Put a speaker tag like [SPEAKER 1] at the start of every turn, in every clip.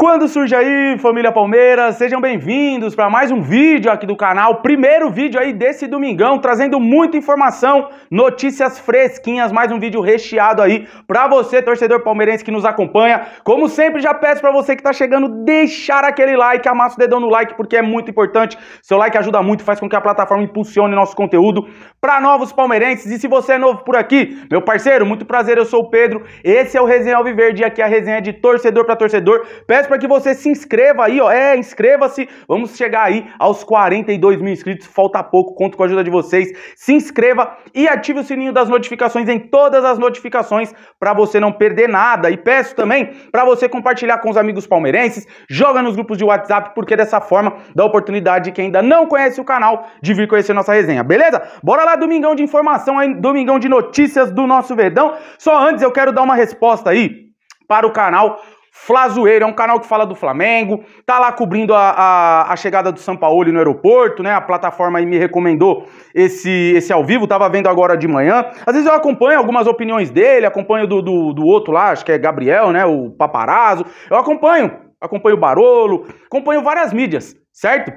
[SPEAKER 1] Quando surge aí, família Palmeiras, sejam bem-vindos para mais um vídeo aqui do canal, primeiro vídeo aí desse domingão, trazendo muita informação, notícias fresquinhas, mais um vídeo recheado aí para você, torcedor palmeirense que nos acompanha. Como sempre, já peço para você que está chegando, deixar aquele like, amassa o dedão no like, porque é muito importante, seu like ajuda muito, faz com que a plataforma impulsione nosso conteúdo para novos palmeirenses. E se você é novo por aqui, meu parceiro, muito prazer, eu sou o Pedro, esse é o Resenha Alviverde e aqui é a resenha de torcedor para torcedor. Peço peço para que você se inscreva aí, ó. É, inscreva-se. Vamos chegar aí aos 42 mil inscritos. Falta pouco, conto com a ajuda de vocês. Se inscreva e ative o sininho das notificações em todas as notificações para você não perder nada. E peço também para você compartilhar com os amigos palmeirenses, joga nos grupos de WhatsApp, porque dessa forma dá oportunidade de quem ainda não conhece o canal de vir conhecer nossa resenha, beleza? Bora lá, domingão de informação aí, domingão de notícias do nosso Verdão. Só antes eu quero dar uma resposta aí para o canal Flazoeiro, é um canal que fala do Flamengo, tá lá cobrindo a, a, a chegada do Sampaoli no aeroporto, né? A plataforma aí me recomendou esse, esse ao vivo, tava vendo agora de manhã. Às vezes eu acompanho algumas opiniões dele, acompanho do, do, do outro lá, acho que é Gabriel, né? O paparazzo. Eu acompanho, acompanho o Barolo, acompanho várias mídias, certo?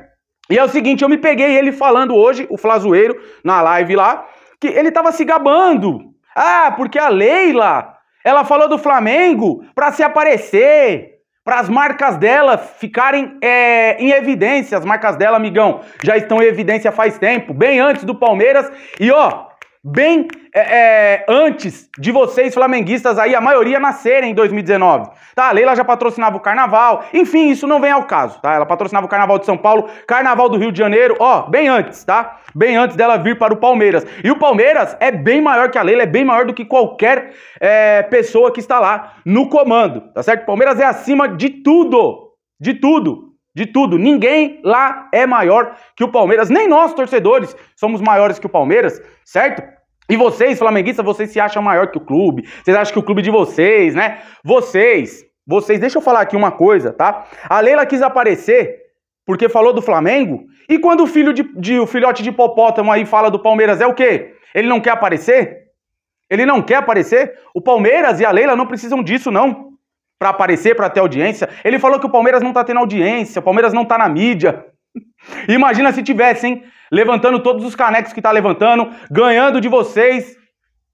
[SPEAKER 1] E é o seguinte, eu me peguei ele falando hoje, o Flazoeiro, na live lá, que ele tava se gabando. Ah, porque a Leila ela falou do Flamengo para se aparecer, para as marcas dela ficarem é, em evidência. As marcas dela, amigão, já estão em evidência faz tempo, bem antes do Palmeiras. E ó, bem é, é, antes de vocês flamenguistas aí, a maioria nascerem em 2019, tá? A Leila já patrocinava o Carnaval, enfim, isso não vem ao caso, tá? Ela patrocinava o Carnaval de São Paulo, Carnaval do Rio de Janeiro, ó, bem antes, tá? Bem antes dela vir para o Palmeiras. E o Palmeiras é bem maior que a Leila, é bem maior do que qualquer é, pessoa que está lá no comando, tá certo? O Palmeiras é acima de tudo, de tudo, de tudo. Ninguém lá é maior que o Palmeiras. Nem nós, torcedores, somos maiores que o Palmeiras, certo? E vocês, flamenguistas, vocês se acham maior que o clube. Vocês acham que o clube de vocês, né? Vocês, vocês, deixa eu falar aqui uma coisa, tá? A Leila quis aparecer porque falou do Flamengo. E quando o filho de, de o filhote de hipopótamo aí fala do Palmeiras, é o quê? Ele não quer aparecer? Ele não quer aparecer? O Palmeiras e a Leila não precisam disso, não. Para aparecer, para ter audiência. Ele falou que o Palmeiras não tá tendo audiência, o Palmeiras não tá na mídia. Imagina se tivesse, hein? Levantando todos os canecos que está levantando, ganhando de vocês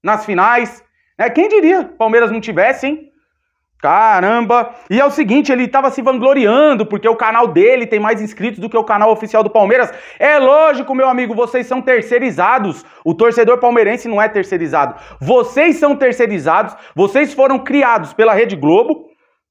[SPEAKER 1] nas finais. Né? Quem diria Palmeiras não tivesse, hein? Caramba! E é o seguinte, ele estava se vangloriando porque o canal dele tem mais inscritos do que o canal oficial do Palmeiras. É lógico, meu amigo, vocês são terceirizados. O torcedor palmeirense não é terceirizado. Vocês são terceirizados, vocês foram criados pela Rede Globo,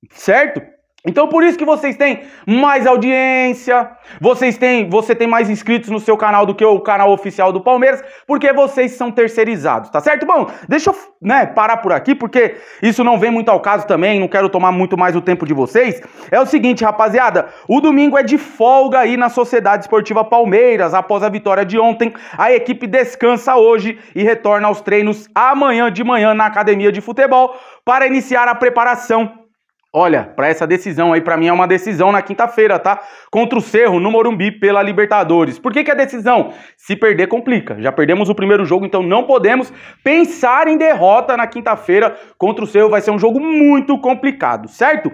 [SPEAKER 1] certo? Então por isso que vocês têm mais audiência, vocês têm, você tem mais inscritos no seu canal do que o canal oficial do Palmeiras, porque vocês são terceirizados, tá certo? Bom, deixa eu, né, parar por aqui porque isso não vem muito ao caso também, não quero tomar muito mais o tempo de vocês. É o seguinte, rapaziada, o domingo é de folga aí na Sociedade Esportiva Palmeiras, após a vitória de ontem, a equipe descansa hoje e retorna aos treinos amanhã de manhã na academia de futebol para iniciar a preparação Olha, para essa decisão aí, para mim é uma decisão na quinta-feira, tá? Contra o Cerro, no Morumbi, pela Libertadores. Por que, que é decisão? Se perder, complica. Já perdemos o primeiro jogo, então não podemos pensar em derrota na quinta-feira contra o Cerro. Vai ser um jogo muito complicado, certo?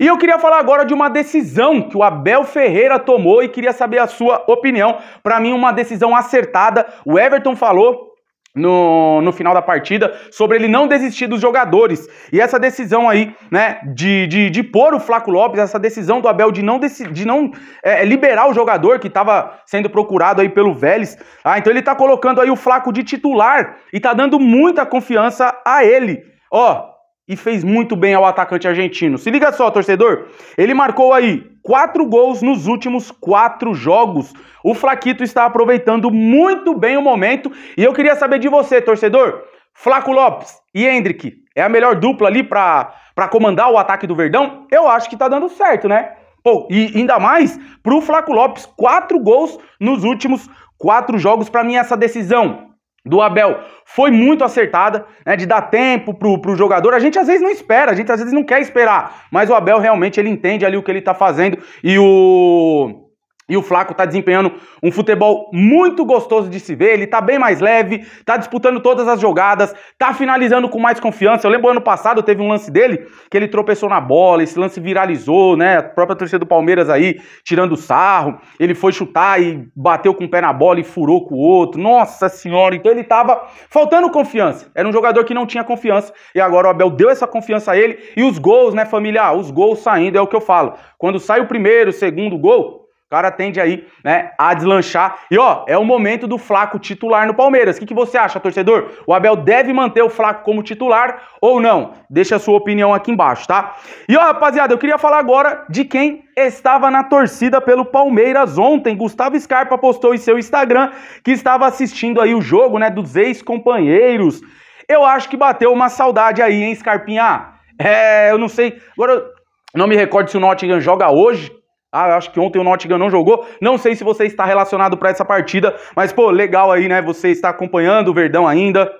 [SPEAKER 1] E eu queria falar agora de uma decisão que o Abel Ferreira tomou e queria saber a sua opinião. Para mim, uma decisão acertada. O Everton falou no, no final da partida sobre ele não desistir dos jogadores. E essa decisão aí, né, de, de, de pôr o Flaco Lopes, essa decisão do Abel de não, deci, de não é, é liberar o jogador que estava sendo procurado aí pelo Vélez. Ah, então ele tá colocando aí o Flaco de titular e tá dando muita confiança a ele. Ó, e fez muito bem ao atacante argentino. Se liga só, torcedor, ele marcou aí quatro gols nos últimos quatro jogos. O Flaquito está aproveitando muito bem o momento e eu queria saber de você, torcedor. Flaco Lopes e Hendrick é a melhor dupla ali para comandar o ataque do Verdão? Eu acho que tá dando certo, né? Pô, e ainda mais pro Flaco Lopes, quatro gols nos últimos quatro jogos. Para mim, essa decisão do Abel foi muito acertada, né, de dar tempo pro, pro jogador. A gente às vezes não espera, a gente às vezes não quer esperar, mas o Abel realmente ele entende ali o que ele tá fazendo e o e o Flaco tá desempenhando um futebol muito gostoso de se ver. Ele tá bem mais leve, tá disputando todas as jogadas, tá finalizando com mais confiança. Eu lembro ano passado teve um lance dele que ele tropeçou na bola, esse lance viralizou, né? A própria torcida do Palmeiras aí tirando sarro. Ele foi chutar e bateu com o pé na bola e furou com o outro. Nossa senhora! Então ele tava faltando confiança. Era um jogador que não tinha confiança e agora o Abel deu essa confiança a ele. E os gols, né, família? Ah, os gols saindo é o que eu falo. Quando sai o primeiro, o segundo gol cara tende aí, né, a deslanchar. E ó, é o momento do Flaco titular no Palmeiras. O que, que você acha, torcedor? O Abel deve manter o Flaco como titular ou não? Deixa a sua opinião aqui embaixo, tá? E ó, rapaziada, eu queria falar agora de quem estava na torcida pelo Palmeiras ontem. Gustavo Scarpa postou em seu Instagram que estava assistindo aí o jogo, né, dos ex-companheiros. Eu acho que bateu uma saudade aí, hein, Scarpinha? É, eu não sei. Agora, não me recordo se o Nottingham joga hoje, ah, eu acho que ontem o Nottingham não jogou. Não sei se você está relacionado para essa partida, mas pô, legal aí, né? Você está acompanhando o Verdão ainda.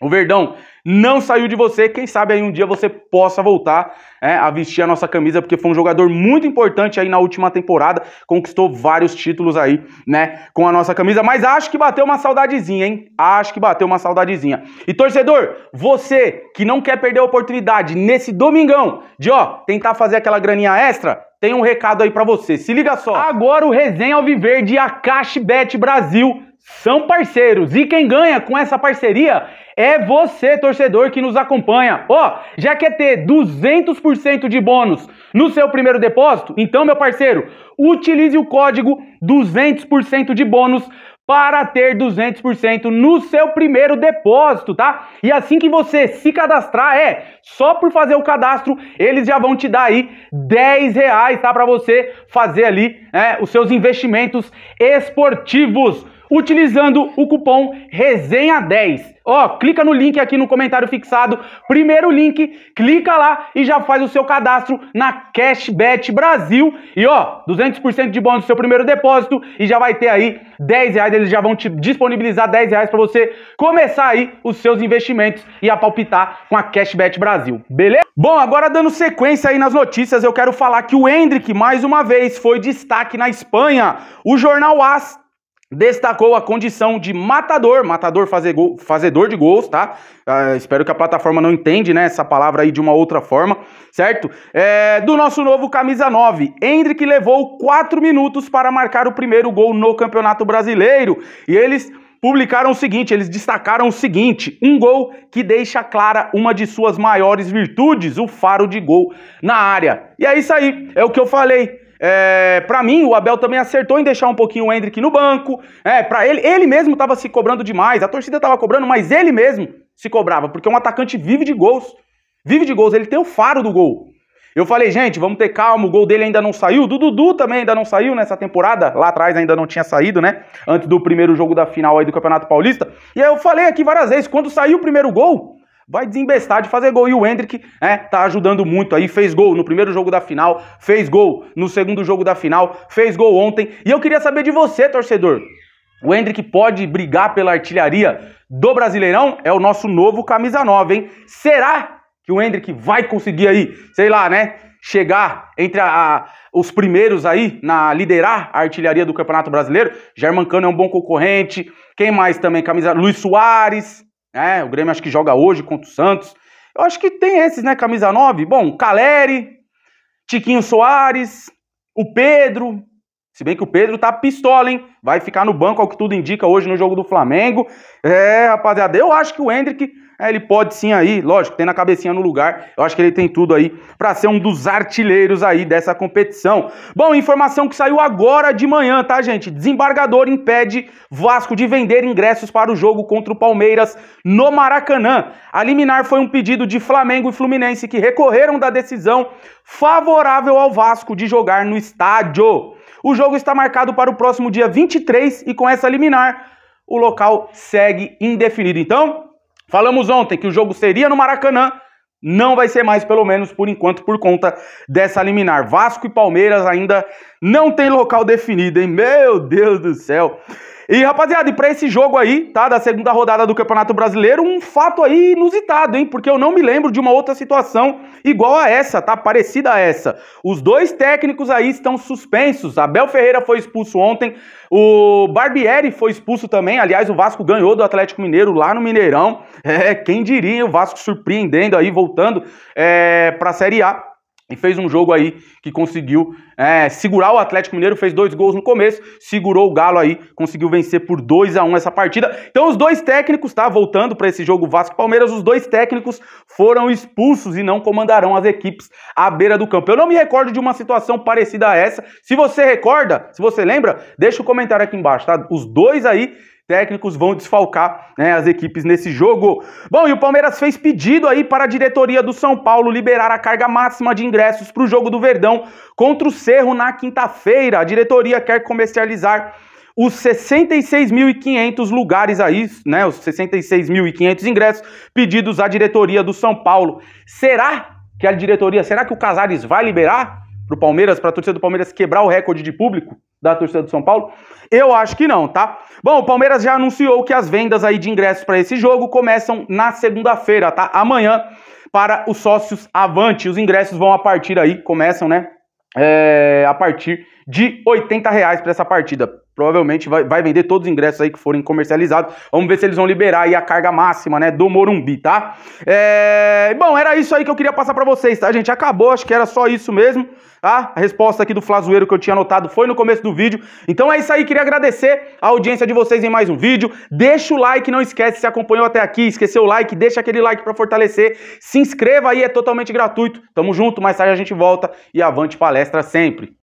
[SPEAKER 1] O Verdão não saiu de você. Quem sabe aí um dia você possa voltar é, a vestir a nossa camisa, porque foi um jogador muito importante aí na última temporada. Conquistou vários títulos aí, né, com a nossa camisa. Mas acho que bateu uma saudadezinha, hein? Acho que bateu uma saudadezinha. E torcedor, você que não quer perder a oportunidade nesse domingão de, ó, tentar fazer aquela graninha extra, tem um recado aí para você. Se liga só. Agora o Resenha Alviverde e a Cashbet Brasil são parceiros. E quem ganha com essa parceria é você, torcedor que nos acompanha. Ó, oh, já quer ter 200% de bônus no seu primeiro depósito? Então, meu parceiro, utilize o código 200% de bônus para ter 200% no seu primeiro depósito, tá? E assim que você se cadastrar, é, só por fazer o cadastro, eles já vão te dar aí 10 reais, tá? Para você fazer ali né, os seus investimentos esportivos utilizando o cupom RESENHA10. Ó, clica no link aqui no comentário fixado, primeiro link, clica lá e já faz o seu cadastro na Cashbet Brasil. E ó, 200% de bônus no seu primeiro depósito e já vai ter aí 10 reais, eles já vão te disponibilizar 10 reais para você começar aí os seus investimentos e a palpitar com a Cashbet Brasil, beleza? Bom, agora dando sequência aí nas notícias, eu quero falar que o Hendrick, mais uma vez, foi destaque na Espanha. O jornal AS destacou a condição de matador, matador fazer gol, fazedor de gols, tá? Uh, espero que a plataforma não entende, né, essa palavra aí de uma outra forma, certo? É, do nosso novo camisa 9, Hendrick levou 4 minutos para marcar o primeiro gol no Campeonato Brasileiro, e eles publicaram o seguinte, eles destacaram o seguinte, um gol que deixa clara uma de suas maiores virtudes, o faro de gol na área. E é isso aí, é o que eu falei. É, para mim, o Abel também acertou em deixar um pouquinho o Hendrick no banco. É, para ele, ele mesmo estava se cobrando demais. A torcida estava cobrando, mas ele mesmo se cobrava, porque um atacante vive de gols. Vive de gols, ele tem o faro do gol. Eu falei, gente, vamos ter calma, o gol dele ainda não saiu, do Dudu também ainda não saiu nessa temporada, lá atrás ainda não tinha saído, né? Antes do primeiro jogo da final aí do Campeonato Paulista. E aí eu falei aqui várias vezes, quando saiu o primeiro gol, vai desembestar de fazer gol. E o Hendrick né, tá ajudando muito aí, fez gol no primeiro jogo da final, fez gol no segundo jogo da final, fez gol ontem. E eu queria saber de você, torcedor. O Hendrick pode brigar pela artilharia do Brasileirão? É o nosso novo camisa 9, hein? Será que o Hendrick vai conseguir aí, sei lá, né? Chegar entre a, a, os primeiros aí na liderar a artilharia do Campeonato Brasileiro. German Cano é um bom concorrente. Quem mais também? Camisa Luiz Soares né? O Grêmio acho que joga hoje contra o Santos. Eu acho que tem esses, né? Camisa 9. Bom, Caleri, Tiquinho Soares, o Pedro. Se bem que o Pedro tá pistola, hein? Vai ficar no banco, ao que tudo indica, hoje no jogo do Flamengo. É, rapaziada, eu acho que o Hendrick é, ele pode sim aí, lógico, tem na cabecinha no lugar. Eu acho que ele tem tudo aí para ser um dos artilheiros aí dessa competição. Bom, informação que saiu agora de manhã, tá, gente? Desembargador impede Vasco de vender ingressos para o jogo contra o Palmeiras no Maracanã. A liminar foi um pedido de Flamengo e Fluminense que recorreram da decisão favorável ao Vasco de jogar no estádio. O jogo está marcado para o próximo dia 23 e com essa liminar o local segue indefinido. Então, Falamos ontem que o jogo seria no Maracanã, não vai ser mais, pelo menos por enquanto, por conta dessa liminar. Vasco e Palmeiras ainda não tem local definido, hein? Meu Deus do céu! E rapaziada, e para esse jogo aí, tá, da segunda rodada do Campeonato Brasileiro, um fato aí inusitado, hein? Porque eu não me lembro de uma outra situação igual a essa, tá? Parecida a essa. Os dois técnicos aí estão suspensos. Abel Ferreira foi expulso ontem, o Barbieri foi expulso também. Aliás, o Vasco ganhou do Atlético Mineiro lá no Mineirão. É, quem diria, o Vasco surpreendendo aí, voltando é, para a Série A. E fez um jogo aí que conseguiu é, segurar o Atlético Mineiro, fez dois gols no começo, segurou o Galo aí, conseguiu vencer por 2 a 1 essa partida. Então os dois técnicos, tá? Voltando para esse jogo Vasco-Palmeiras, os dois técnicos foram expulsos e não comandarão as equipes à beira do campo. Eu não me recordo de uma situação parecida a essa. Se você recorda, se você lembra, deixa o um comentário aqui embaixo, tá? Os dois aí técnicos vão desfalcar né, as equipes nesse jogo. Bom, e o Palmeiras fez pedido aí para a diretoria do São Paulo liberar a carga máxima de ingressos para o jogo do Verdão contra o Cerro na quinta-feira. A diretoria quer comercializar os 66.500 lugares aí, né, os 66.500 ingressos pedidos à diretoria do São Paulo. Será que a diretoria, será que o Casares vai liberar? pro Palmeiras, pra torcida do Palmeiras quebrar o recorde de público da torcida do São Paulo? Eu acho que não, tá? Bom, o Palmeiras já anunciou que as vendas aí de ingressos para esse jogo começam na segunda-feira, tá? Amanhã para os sócios Avante. Os ingressos vão a partir aí, começam, né? É, a partir de 80 reais para essa partida provavelmente vai, vai, vender todos os ingressos aí que forem comercializados. Vamos ver se eles vão liberar aí a carga máxima, né, do Morumbi, tá? É... Bom, era isso aí que eu queria passar para vocês, tá, gente? Acabou, acho que era só isso mesmo, tá? A resposta aqui do Flazoeiro que eu tinha anotado foi no começo do vídeo. Então é isso aí, queria agradecer a audiência de vocês em mais um vídeo. Deixa o like, não esquece, se acompanhou até aqui, esqueceu o like, deixa aquele like para fortalecer. Se inscreva aí, é totalmente gratuito. Tamo junto, mais tarde a gente volta e avante palestra sempre.